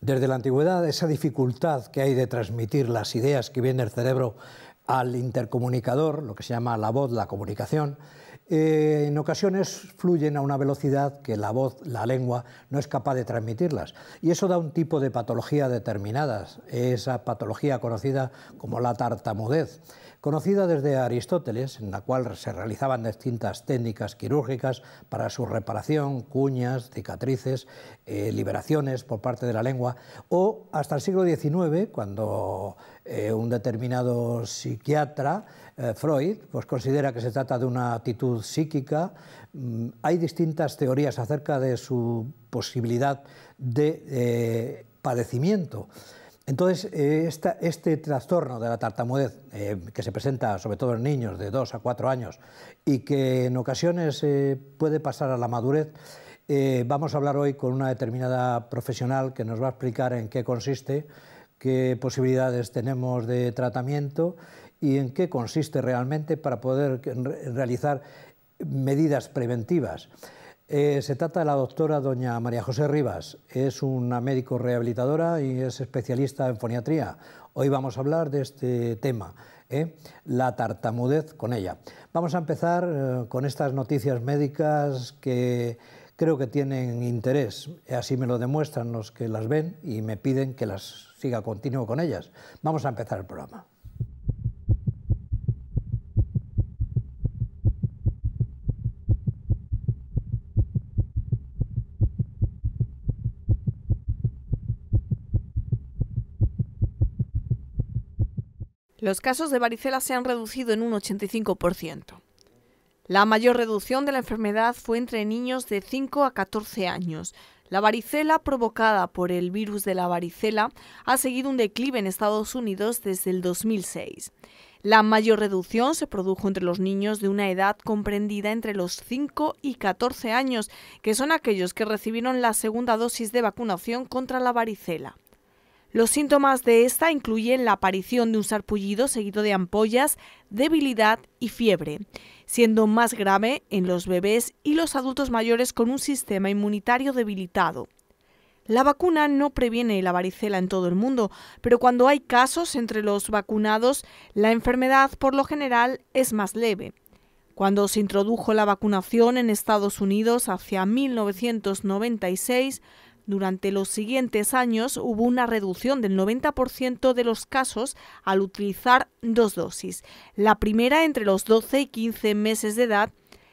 Desde la antigüedad, esa dificultad que hay de transmitir las ideas que viene del cerebro al intercomunicador, lo que se llama la voz, la comunicación, eh, en ocasiones fluyen a una velocidad que la voz, la lengua, no es capaz de transmitirlas. Y eso da un tipo de patología determinada, esa patología conocida como la tartamudez conocida desde Aristóteles, en la cual se realizaban distintas técnicas quirúrgicas para su reparación, cuñas, cicatrices, eh, liberaciones por parte de la lengua, o hasta el siglo XIX, cuando eh, un determinado psiquiatra, eh, Freud, pues considera que se trata de una actitud psíquica. Mm, hay distintas teorías acerca de su posibilidad de padecimiento. Entonces, eh, este trastorno de la tartamudez, eh, que se presenta sobre todo en niños de 2 a 4 años y que en ocasiones eh, puede pasar a la madurez, vamos a hablar hoy con una determinada profesional que nos va a explicar en qué consiste, qué posibilidades tenemos de tratamiento y en qué consiste realmente para poder realizar medidas preventivas. Eh, se trata de la doctora doña María José Rivas. Es una médico rehabilitadora y es especialista en foniatría. Hoy vamos a hablar de este tema, ¿eh? la tartamudez con ella. Vamos a empezar eh, con estas noticias médicas que creo que tienen interés. Así me lo demuestran los que las ven y me piden que las siga continuo con ellas. Vamos a empezar el programa. Los casos de varicela se han reducido en un 85%. La mayor reducción de la enfermedad fue entre niños de 5 a 14 años. La varicela provocada por el virus de la varicela ha seguido un declive en Estados Unidos desde el 2006. La mayor reducción se produjo entre los niños de una edad comprendida entre los 5 y 14 años, que son aquellos que recibieron la segunda dosis de vacunación contra la varicela. Los síntomas de esta incluyen la aparición de un sarpullido seguido de ampollas, debilidad y fiebre, siendo más grave en los bebés y los adultos mayores con un sistema inmunitario debilitado. La vacuna no previene la varicela en todo el mundo, pero cuando hay casos entre los vacunados, la enfermedad por lo general es más leve. Cuando se introdujo la vacunación en Estados Unidos hacia 1996, durante los siguientes años hubo una reducción del 90% de los casos al utilizar dos dosis, la primera entre los 12 y 15 meses de edad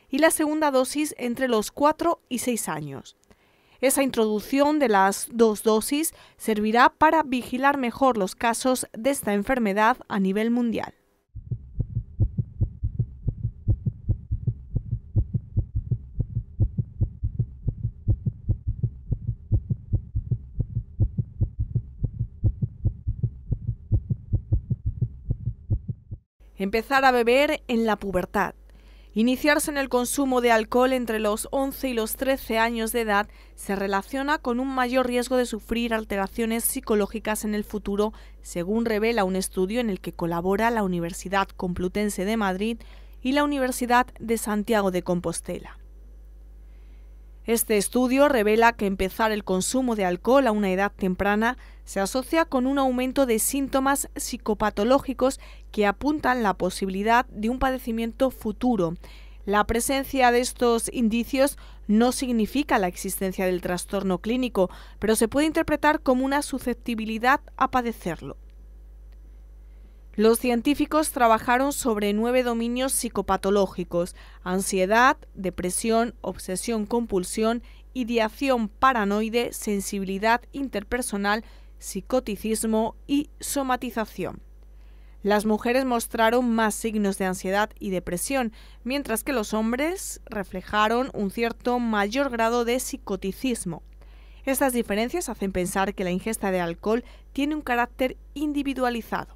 y la segunda dosis entre los 4 y 6 años. Esa introducción de las dos dosis servirá para vigilar mejor los casos de esta enfermedad a nivel mundial. empezar a beber en la pubertad. Iniciarse en el consumo de alcohol entre los 11 y los 13 años de edad se relaciona con un mayor riesgo de sufrir alteraciones psicológicas en el futuro, según revela un estudio en el que colabora la Universidad Complutense de Madrid y la Universidad de Santiago de Compostela. Este estudio revela que empezar el consumo de alcohol a una edad temprana se asocia con un aumento de síntomas psicopatológicos que apuntan la posibilidad de un padecimiento futuro. La presencia de estos indicios no significa la existencia del trastorno clínico, pero se puede interpretar como una susceptibilidad a padecerlo. Los científicos trabajaron sobre nueve dominios psicopatológicos, ansiedad, depresión, obsesión compulsión, ideación paranoide, sensibilidad interpersonal psicoticismo y somatización. Las mujeres mostraron más signos de ansiedad y depresión, mientras que los hombres reflejaron un cierto mayor grado de psicoticismo. Estas diferencias hacen pensar que la ingesta de alcohol tiene un carácter individualizado.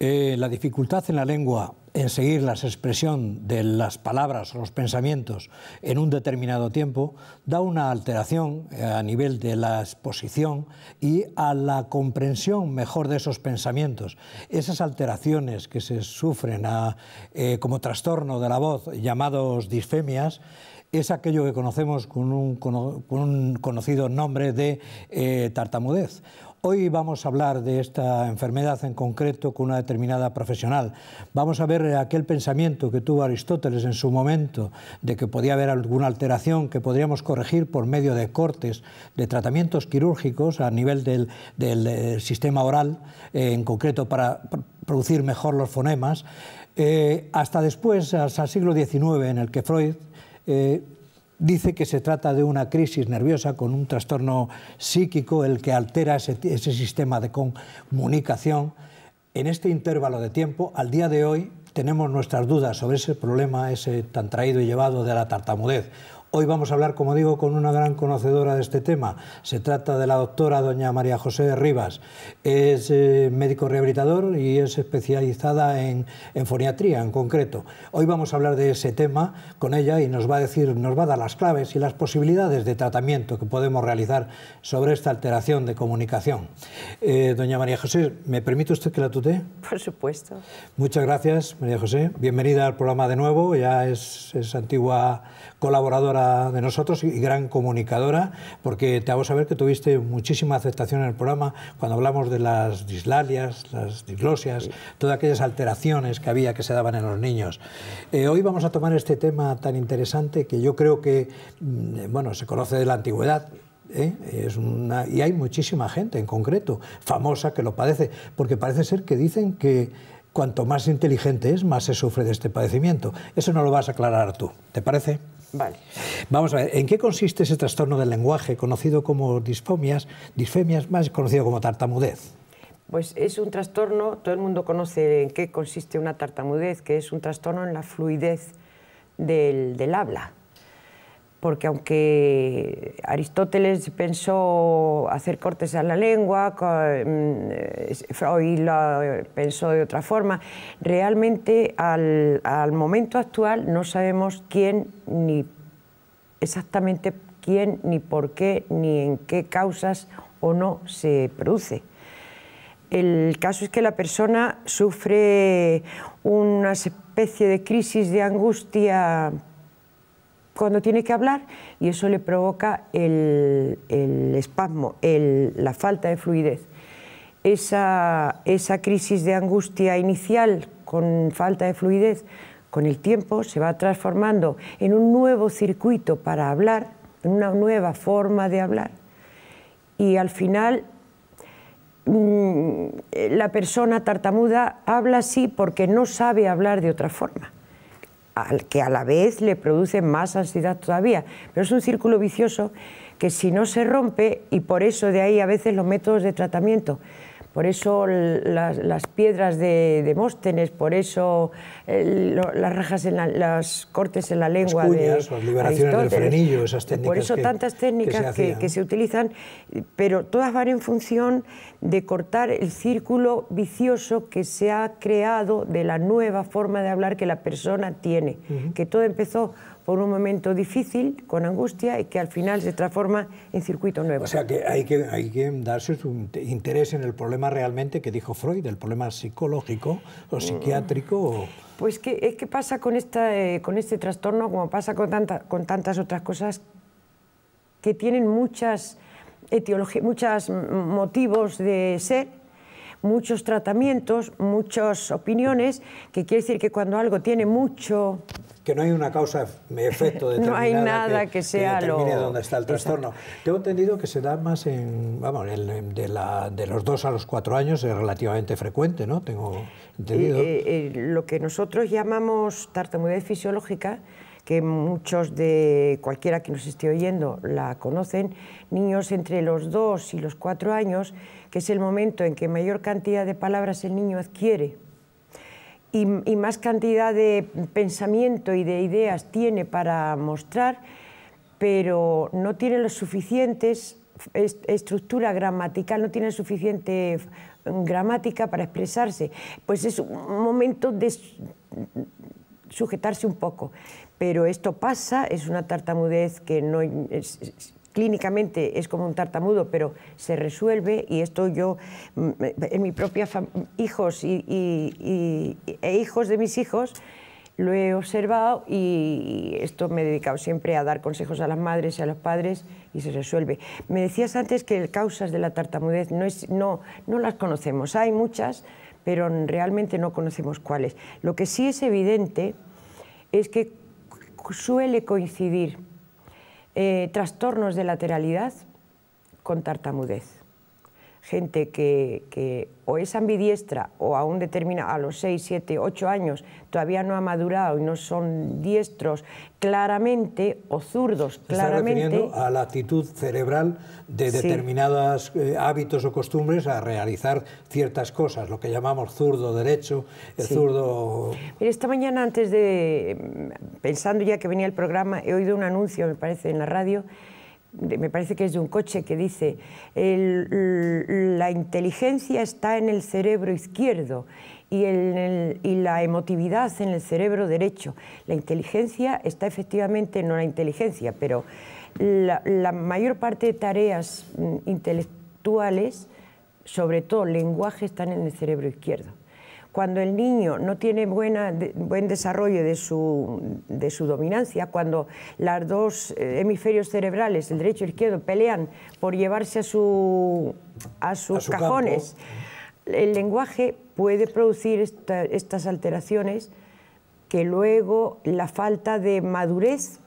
Eh, la dificultad en la lengua en seguir la expresión de las palabras o los pensamientos en un determinado tiempo, da una alteración eh, a nivel de la exposición y a la comprensión mejor de esos pensamientos. Esas alteraciones que se sufren eh, como trastorno de la voz, llamados disfemias, es aquello que conocemos con un, conocido nombre de eh, tartamudez Hoy vamos a hablar de esta enfermedad en concreto con una determinada profesional. Vamos a ver eh, aquel pensamiento que tuvo Aristóteles en su momento de que podía haber alguna alteración que podríamos corregir por medio de cortes, de tratamientos quirúrgicos a nivel del, eh, sistema oral, eh, en concreto para producir mejor los fonemas, hasta después, hasta el siglo XIX, en el que Freud dice que se trata de una crisis nerviosa con un trastorno psíquico el que altera ese, sistema de comunicación. En este intervalo de tiempo, al día de hoy, tenemos nuestras dudas sobre ese problema, ese tan traído y llevado de la tartamudez Hoy vamos a hablar, como digo, con una gran conocedora de este tema. Se trata de la doctora doña María José Rivas. Es eh, médico rehabilitador y es especializada en, foniatría en concreto. Hoy vamos a hablar de ese tema con ella y nos va a decir, nos va a dar las claves y las posibilidades de tratamiento que podemos realizar sobre esta alteración de comunicación. Eh, doña María José, ¿me permite usted que la tutee? Por supuesto. Muchas gracias, María José. Bienvenida al programa de nuevo. Ya es antigua colaboradora de nosotros y gran comunicadora, porque te hago saber que tuviste muchísima aceptación en el programa cuando hablamos de las dislalias, las dislosias, todas aquellas alteraciones que había que se daban en los niños. Eh, hoy vamos a tomar este tema tan interesante que yo creo que, mm, bueno, se conoce de la antigüedad, ¿eh? Es y hay muchísima gente en concreto, famosa, que lo padece, porque parece ser que dicen que cuanto más inteligente es, más se sufre de este padecimiento. Eso no lo vas a aclarar tú, ¿te parece? Vamos a ver, ¿en qué consiste ese trastorno del lenguaje conocido como disfomias, disfemias, más conocido como tartamudez? Pues es un trastorno, todo el mundo conoce en qué consiste una tartamudez, que es un trastorno en la fluidez del habla porque aunque Aristóteles pensó hacer cortes a la lengua, mm, Freud lo pensó de otra forma, realmente al, al momento actual no sabemos quién ni exactamente quién, ni por qué, ni en qué causas o no se produce. El caso es que la persona sufre una especie de crisis de angustia cuando tiene que hablar y eso le provoca el, espasmo, la falta de fluidez. esa crisis de angustia inicial con falta de fluidez, con el tiempo se va transformando en un nuevo circuito para hablar, en una nueva forma de hablar. Y al final mm, la persona tartamuda habla así porque no sabe hablar de otra forma que a la vez le produce más ansiedad todavía. Pero es un círculo vicioso que si no se rompe, y por eso de ahí a veces los métodos de tratamiento por eso las, piedras de Demóstenes, por eso eh, las rajas, en las cortes en la lengua las de las liberaciones del frenillo, esas técnicas. Por eso tantas técnicas que se, utilizan, pero todas van en función de cortar el círculo vicioso que se ha creado de la nueva forma de hablar que la persona tiene, que todo empezó por un momento difícil, con angustia, y que al final se transforma en circuito nuevo. O sea que hay que, hay que darse un interés en el problema realmente que dijo Freud, el problema psicológico o mm. psiquiátrico. Pues que, es que pasa con, esta, eh, con este trastorno como pasa con, tanta, con tantas otras cosas que tienen muchas etiologías, muchos motivos de ser muchos tratamientos, muchas opiniones, que quiere decir que cuando algo tiene mucho... Que no hay una causa-efecto determinada. no hay nada que, sea lo... dónde está el trastorno. Tengo entendido que se da más en, vamos, de, los dos a los cuatro años es relativamente frecuente, ¿no? Tengo entendido. Eh, eh, eh, lo que nosotros llamamos tartamudez fisiológica, que muchos de cualquiera que nos esté oyendo la conocen, niños entre los dos y los cuatro años que es el momento en que mayor cantidad de palabras el niño adquiere y, más cantidad de pensamiento y de ideas tiene para mostrar, pero no tiene los suficientes estructura gramatical, no tiene suficiente gramática para expresarse. Pues es un momento de sujetarse un poco. Pero esto pasa, es una tartamudez que no clínicamente es como un tartamudo, pero se resuelve y esto yo, mm, eh, en mi propia hijos y, e hijos de mis hijos, lo he observado y esto me he dedicado siempre a dar consejos a las madres y a los padres y se resuelve. Me decías antes que causas de la tartamudez no las conocemos, hay muchas, pero realmente no conocemos cuáles. Lo que sí es evidente es que suele coincidir eh, trastornos de lateralidad con tartamudez gente que, o es ambidiestra o a un a los 6, 7, 8 años todavía no ha madurado y no son diestros claramente o zurdos claramente. Se refiriendo a la actitud cerebral de determinados eh, hábitos o costumbres a realizar ciertas cosas, lo que llamamos zurdo derecho, el zurdo... esta mañana antes de, mm, pensando ya que venía el programa, he oído un anuncio, me parece, en la radio me parece que es de un coche, que dice, la inteligencia está en el cerebro izquierdo y, y, la emotividad en el cerebro derecho. La inteligencia está efectivamente, en la inteligencia, pero la, la mayor parte de tareas mm, intelectuales, sobre todo lenguaje, están en el cerebro izquierdo cuando el niño no tiene buena, buen desarrollo de su, de su dominancia, cuando los dos eh, hemisferios cerebrales, el derecho y el izquierdo, pelean por llevarse a, su, a sus cajones, el lenguaje puede producir estas alteraciones que luego la falta de madurez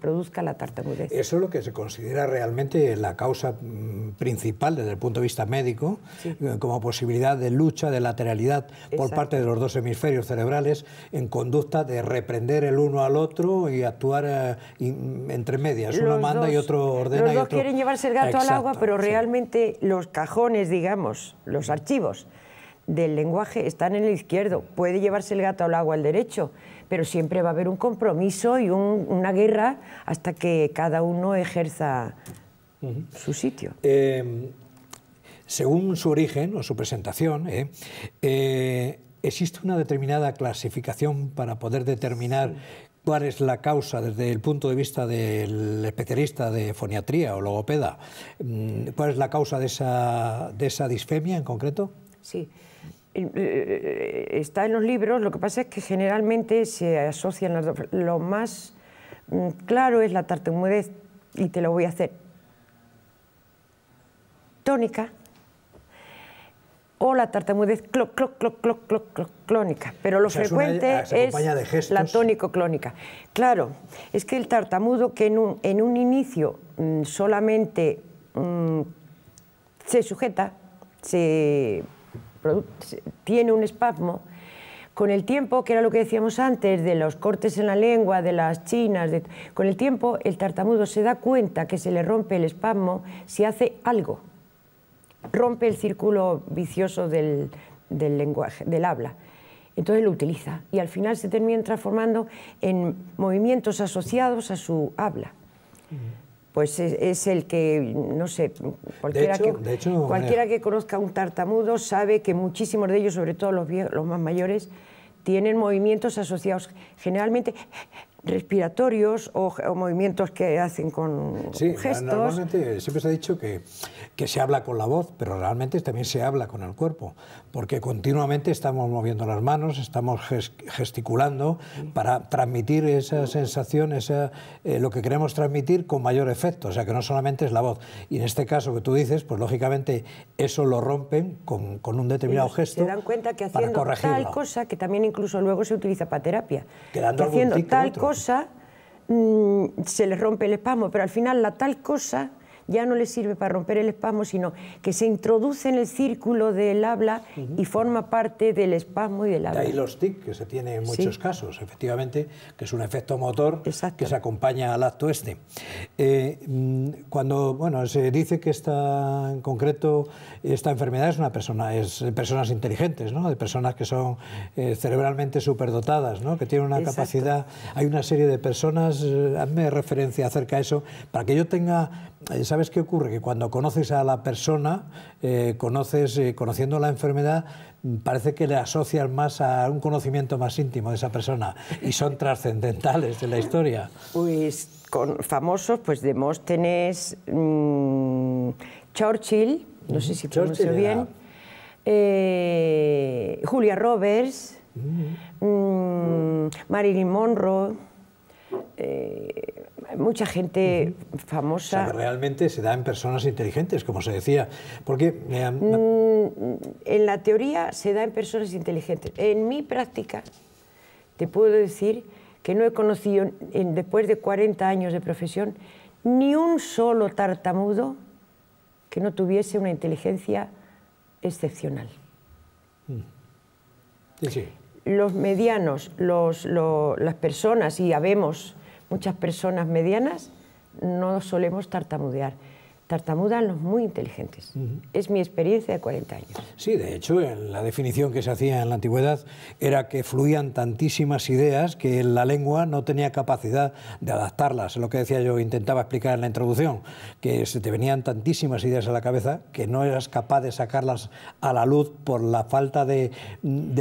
produzca la tartamudez. Eso es lo que se considera realmente la causa mm, principal desde el punto de vista médico, eh, como posibilidad de lucha, de lateralidad por parte de los dos hemisferios cerebrales en conducta de reprender el uno al otro y actuar eh, entre medias. Uno manda y otro ordena. y quieren llevarse el gato al agua, pero realmente los cajones, digamos, los archivos del lenguaje están en el izquierdo. Puede llevarse el gato al agua al derecho pero siempre va a haber un compromiso y una guerra hasta que cada uno ejerza su sitio. Em, según su origen o su presentación, ¿eh? Eh, existe una determinada clasificación para poder determinar cuál es la causa desde el punto de vista del especialista de foniatría o logopeda, mm, cuál es la causa de esa, de esa disfemia en concreto. Sí. Eh, eh, está en los libros, lo que pasa es que generalmente se asocian las dos. Lo más mm, claro es la tartamudez, y te lo voy a hacer, tónica, o la tartamudez clónica, pero lo frecuente eh, es, la tónico-clónica. Claro, es que el tartamudo que en un, en un inicio mm, solamente mm, se sujeta, se tiene un espasmo, con el tiempo, que era lo que decíamos antes, de los cortes en la lengua, de las chinas, con el tiempo el tartamudo se da cuenta que se le rompe el espasmo si hace algo. Rompe el círculo vicioso del, lenguaje, del habla. Entonces lo utiliza y al final se termina transformando en movimientos asociados a su habla pues es, el que, no sé, cualquiera, que, conozca un tartamudo sabe que muchísimos de ellos, sobre todo los, los más mayores, tienen movimientos asociados generalmente respiratorios o, movimientos que hacen con, sí, gestos. Normalmente siempre se ha dicho que, que, se habla con la voz, pero realmente también se habla con el cuerpo, porque continuamente estamos moviendo las manos, estamos gesticulando para transmitir esa sensación, eh, lo que queremos transmitir con mayor efecto, o sea que no solamente es la voz. Y en este caso que tú dices, pues lógicamente eso lo rompen con, un determinado gesto. Se dan cuenta que haciendo tal cosa, que también incluso luego se utiliza para terapia, que haciendo tal cosa Mm, se le rompe el espasmo, pero al final la tal cosa ya no le sirve para romper el espasmo, sino que se introduce en el círculo del habla y forma parte del espasmo y del habla. De ahí los TIC, que se tiene en muchos casos, efectivamente, que es un efecto motor que se acompaña al acto este. Eh, mm, cuando bueno, se dice que esta, en concreto esta enfermedad es una persona, es personas inteligentes, ¿no? de personas que son eh, cerebralmente superdotadas, ¿no? que tienen una capacidad, hay una serie de personas, eh, hazme referencia acerca de eso, para que yo tenga eh, ¿Sabes qué ocurre? Que cuando conoces a la persona, eh, conoces, eh, conociendo la enfermedad, mm, parece que le asocias más a un conocimiento más íntimo de esa persona y son trascendentales de la historia. Pues con famosos, pues Demóstenes, mm, Churchill, no sé si mm, pronuncio bien, Julia Roberts, Marilyn Monroe. Eh, mucha gente famosa. realmente se da en personas inteligentes, como se decía. Porque, eh, mm, en la teoría se da en personas inteligentes. En mi práctica, te puedo decir que no he conocido, en, después de 40 años de profesión, ni un solo tartamudo que no tuviese una inteligencia excepcional. Mm. Sí, Los medianos, las personas, y habemos muchas personas medianas no solemos tartamudear tartamudan los muy inteligentes. Es mi experiencia de 40 años. Sí, de hecho, la definición que se hacía en la antigüedad era que fluían tantísimas ideas que la lengua no tenía capacidad de adaptarlas. Es Lo que decía yo, intentaba explicar en la introducción, que se te venían tantísimas ideas a la cabeza que no eras capaz de sacarlas a la luz por la falta de,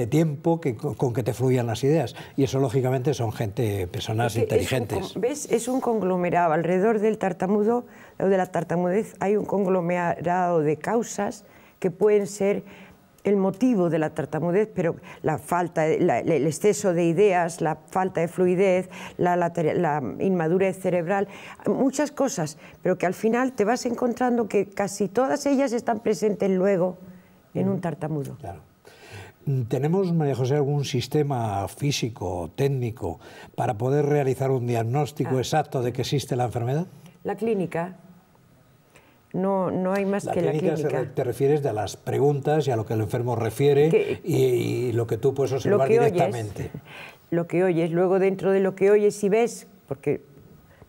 tiempo que, con que te fluían las ideas. Y eso, lógicamente, son gente, personas inteligentes. ¿Ves? Es un conglomerado alrededor del tartamudo o de la tartamudez, hay un conglomerado de causas que pueden ser el motivo de la tartamudez, pero la falta, el exceso de ideas, la falta de fluidez, la, inmadurez cerebral, muchas cosas, pero que al final te vas encontrando que casi todas ellas están presentes luego en un mm. tartamudo. ¿Tenemos, María José, algún sistema físico o técnico para poder realizar un diagnóstico ah. exacto de que existe la enfermedad? La clínica, no, no hay más que la clínica. te refieres a las preguntas y a lo que el enfermo refiere y, lo que tú puedes observar directamente. lo que oyes, luego dentro de lo que oyes y ves, porque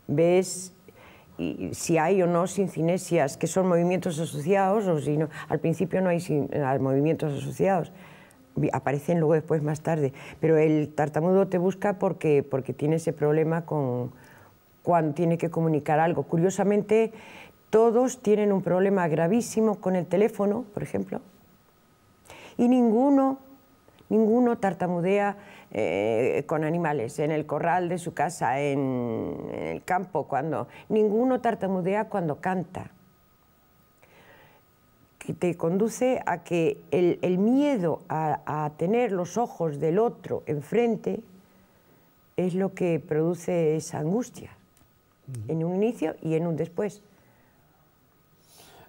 ves si hay o no sincinesias, que son movimientos asociados, o si no, al principio no hay ah, movimientos asociados, aparecen luego después más tarde, pero el tartamudo te busca porque, porque tiene ese problema con cuando tiene que comunicar algo. Curiosamente, todos tienen un problema gravísimo con el teléfono, por ejemplo, y ninguno, ninguno tartamudea eh, con animales, en el corral de su casa, en, el campo, cuando ninguno tartamudea cuando canta. Que te conduce a que el, miedo a tener los ojos del otro enfrente es lo que produce esa angustia en un inicio y en un después.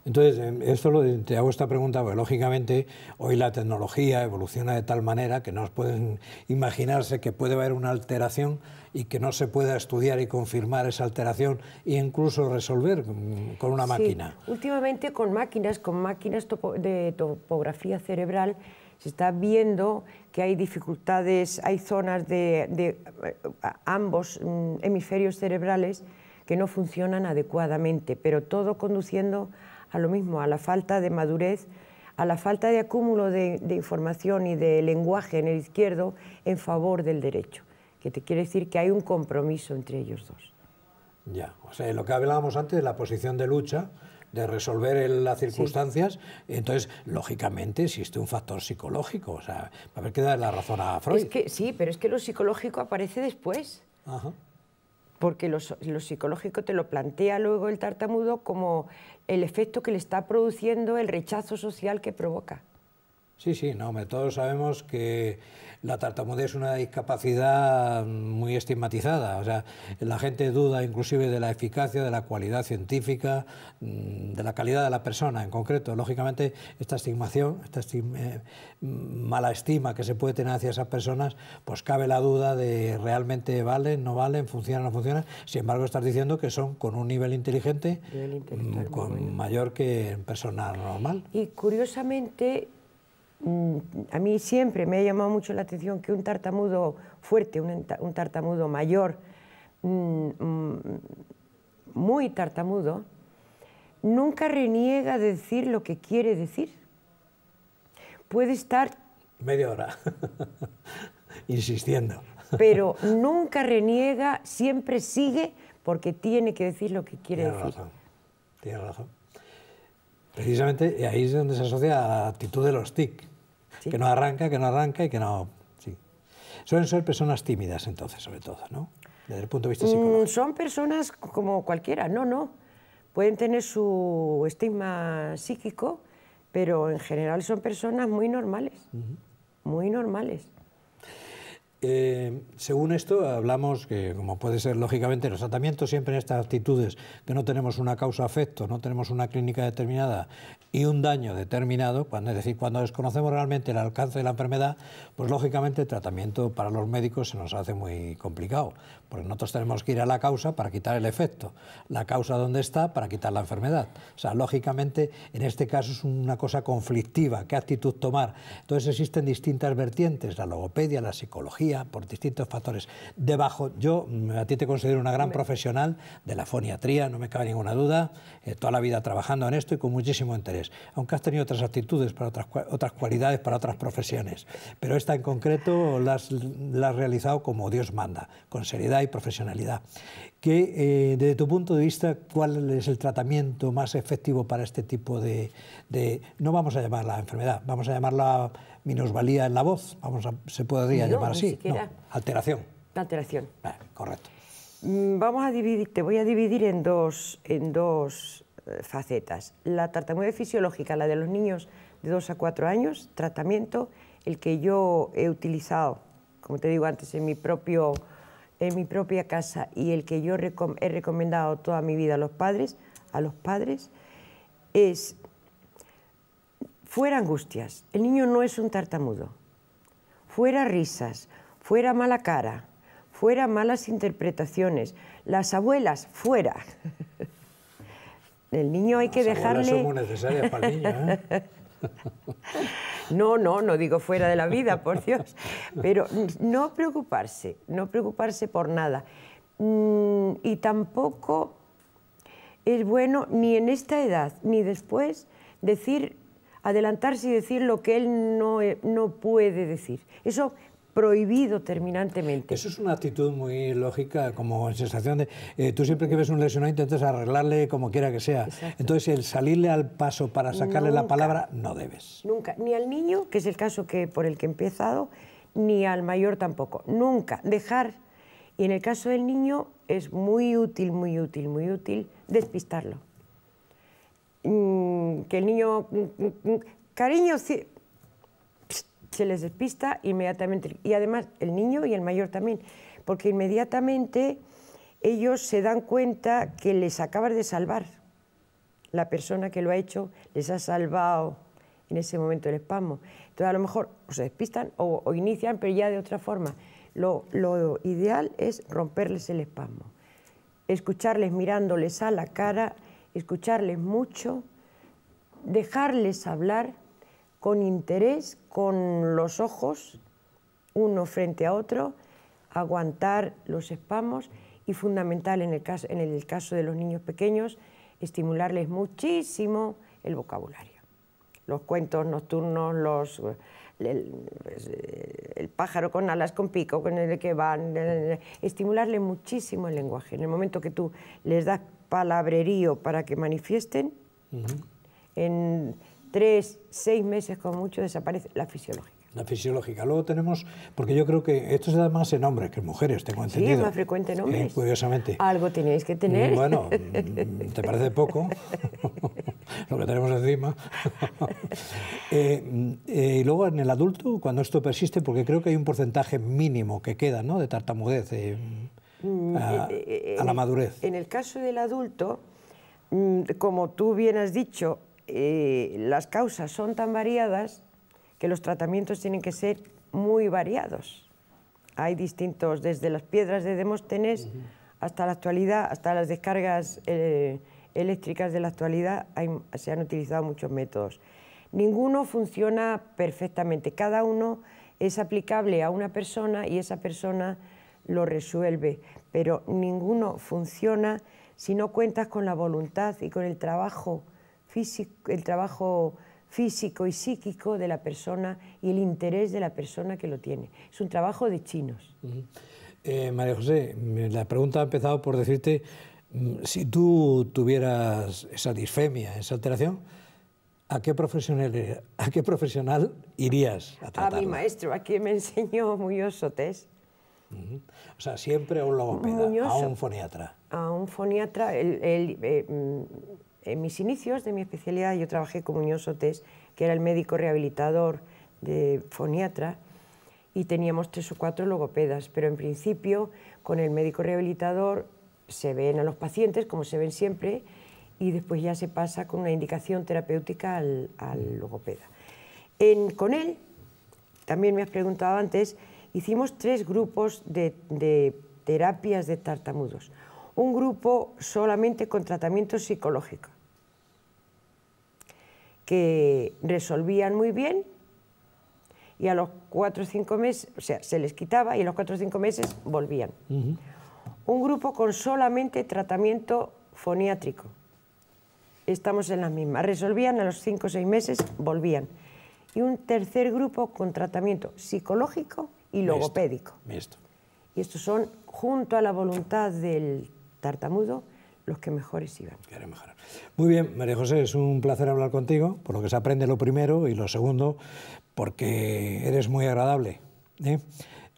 Entonces, em, esto lo, te hago esta pregunta porque, lógicamente, hoy la tecnología evoluciona de tal manera que no pueden imaginarse que puede haber una alteración y que no se pueda estudiar y confirmar esa alteración e incluso resolver mm, con una máquina. Últimamente con máquinas, con máquinas de topografía cerebral, se está viendo que hay dificultades, hay zonas de, de eh, ambos mm, hemisferios cerebrales que no funcionan adecuadamente, pero todo conduciendo a lo mismo, a la falta de madurez, a la falta de acúmulo de, información y de lenguaje en el izquierdo en favor del derecho, que te quiere decir que hay un compromiso entre ellos dos. Ya, o sea, lo que hablábamos antes de la posición de lucha, de resolver las circunstancias, entonces, lógicamente, existe un factor psicológico. O sea, a ver qué da la razón a Freud. sí, pero es que lo psicológico aparece después. Ajá porque lo, psicológico te lo plantea luego el tartamudo como el efecto que le está produciendo el rechazo social que provoca. Sí, sí, no, todos sabemos que la tartamudez es una discapacidad muy estigmatizada. O sea, la gente duda inclusive de la eficacia, de la cualidad científica, mm, de la calidad de la persona en concreto. Lógicamente, esta estigmación, esta eh, mm, mala estima que se puede tener hacia esas personas, pues cabe la duda de realmente valen, no valen, funcionan, no funcionan. Sin embargo, estás diciendo que son con un nivel inteligente, mm, con mayor que en persona normal. Y curiosamente, Mm, a mí siempre me ha llamado mucho la atención que un tartamudo fuerte, un, tartamudo mayor, mm, mm, muy tartamudo, nunca reniega de decir lo que quiere decir. Puede estar... Media hora, insistiendo. Pero nunca reniega, siempre sigue porque tiene que decir lo que quiere decir. decir. Razón. tiene razón. Precisamente ahí es donde se asocia a la actitud de los TIC, que no arranca, que no arranca y que no... Sí. Suelen ser personas tímidas entonces, sobre todo, ¿no? Desde el punto de vista mm, psicológico. son personas como cualquiera, no, no. Pueden tener su estigma psíquico, pero en general son personas muy normales, muy normales. Eh, según esto, hablamos que, como puede ser lógicamente, los tratamientos siempre en estas actitudes, que no tenemos una causa afecto no tenemos una clínica determinada y un daño determinado, cuando, es decir, cuando desconocemos realmente el alcance de la enfermedad, pues lógicamente el tratamiento para los médicos se nos hace muy complicado, porque nosotros tenemos que ir a la causa para quitar el efecto, la causa donde está para quitar la enfermedad. O sea, lógicamente en este caso es una cosa conflictiva, qué actitud tomar. Entonces existen distintas vertientes, la logopedia, la psicología, por distintos factores. Debajo, yo mm, a ti te considero una gran profesional de la foniatría, no me cabe ninguna duda, eh, toda la vida trabajando en esto y con muchísimo interés, aunque has tenido otras actitudes, para otras, otras cualidades para otras profesiones, pero esta en concreto la has realizado como Dios manda, con seriedad y profesionalidad que eh, desde tu punto de vista, ¿cuál es el tratamiento más efectivo para este tipo de, no vamos a llamarla enfermedad, vamos a llamarla minusvalía en la voz, vamos a, se podría llamar así, no, alteración. Alteración. Ah, correcto. Mm, vamos a dividir, te voy a dividir en dos, en dos eh, facetas. La tartamudez fisiológica, la de los niños de 2 a 4 años, tratamiento, el que yo he utilizado, como te digo antes, en mi propio en mi propia casa y el que yo he recomendado toda mi vida a los padres, a los padres, es fuera angustias. El niño no es un tartamudo. Fuera risas, fuera mala cara, fuera malas interpretaciones. Las abuelas, fuera. El niño hay que dejarle. Son necesarias para el niño. ¿eh? No, no, no digo fuera de la vida, por Dios. Pero no preocuparse, no preocuparse por nada. Mm, y tampoco es bueno ni en esta edad ni después decir adelantarse y decir lo que él no, eh, no puede decir. Eso prohibido terminantemente. Eso es una actitud muy lógica, como sensación de... Eh, tú siempre que ves un lesionado intentas arreglarle como quiera que sea. Entonces, el salirle al paso para sacarle la palabra, no debes. Nunca, ni al niño, que es el caso que, por el que he empezado, ni al mayor tampoco. Nunca. Dejar. Y en el caso del niño es muy útil, muy útil, muy útil despistarlo. Mm, que el niño... Mm, mm, cariño, se les despista inmediatamente. Y además el niño y el mayor también, porque inmediatamente ellos se dan cuenta que les acabas de salvar. La persona que lo ha hecho les ha salvado en ese momento el espasmo. Entonces a lo mejor se despistan o, inician, pero ya de otra forma. Lo, lo ideal es romperles el espasmo, escucharles mirándoles a la cara, escucharles mucho, dejarles hablar con interés, con los ojos uno frente a otro, aguantar los espamos y fundamental en el caso, en el caso de los niños pequeños, estimularles muchísimo el vocabulario. Los cuentos nocturnos, los, eh, pues, eh, el, pájaro con alas, con pico, con el que van, eh, estimularles muchísimo el lenguaje. En el momento que tú les das palabrerío para que manifiesten, en tres, seis meses con mucho desaparece la fisiológica. La fisiológica. Luego tenemos, porque yo creo que esto se da más en hombres que en mujeres, tengo entendido. Sí, es más frecuente en eh, hombres. curiosamente. Algo tenéis que tener. Mm, bueno, mm, ¿te parece poco? Lo que tenemos encima. Eh, mm, eh, y luego en el adulto, cuando esto persiste, porque creo que hay un porcentaje mínimo que queda, ¿no?, de tartamudez a la madurez. En el caso del adulto, como tú bien has dicho, eh, las causas son tan variadas que los tratamientos tienen que ser muy variados. Hay distintos, desde las piedras de Demóstenes hasta la actualidad, hasta las descargas eh, eléctricas de la actualidad, se han utilizado muchos métodos. Ninguno funciona perfectamente, cada uno es aplicable a una persona y esa persona lo resuelve, pero ninguno funciona si no cuentas con la voluntad y con el trabajo físico, el trabajo físico y psíquico de la persona y el interés de la persona que lo tiene. Es un trabajo de chinos. Eh, María José, la pregunta ha empezado por decirte mm, si tú tuvieras esa disfemia, esa alteración, ¿A qué, profesional, ¿A qué profesional irías a tratarla? A mi maestro, a quien me enseñó muy Sotés. O sea, siempre a un logopeda, a un foniatra. A un foniatra, él, eh, mm, en mis inicios de mi especialidad yo trabajé con Muñoz Sotés, que era el médico rehabilitador de foniatra, y teníamos tres o cuatro logopedas, pero en principio con el médico rehabilitador se ven a los pacientes, como se ven siempre, y después ya se pasa con una indicación terapéutica al, logopeda. con él, también me has preguntado antes, hicimos tres grupos de terapias de tartamudos un grupo solamente con tratamiento psicológico, que resolvían muy bien y a los cuatro o cinco meses, o sea, se les quitaba y a los cuatro o cinco meses volvían. Un grupo con solamente tratamiento foniátrico. Estamos en la misma. Resolvían a los cinco o seis meses, volvían. Y un tercer grupo con tratamiento psicológico y logopédico. Y estos son, junto a la voluntad del tartamudo, los que mejores iban. Muy bien, María José, es un placer hablar contigo, por lo que se aprende lo primero y lo segundo, porque eres muy agradable. ¿eh?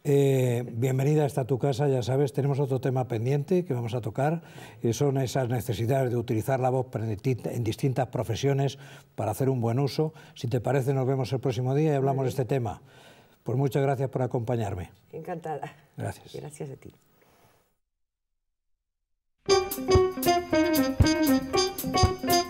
Eh, bienvenida hasta tu casa, ya sabes, tenemos otro tema pendiente que vamos a tocar, y son esas necesidades de utilizar la voz en distintas profesiones para hacer un buen uso. Si te parece, nos vemos el próximo día y hablamos de este tema. Pues muchas gracias por acompañarme. Encantada. Gracias. Gracias a ti. スープ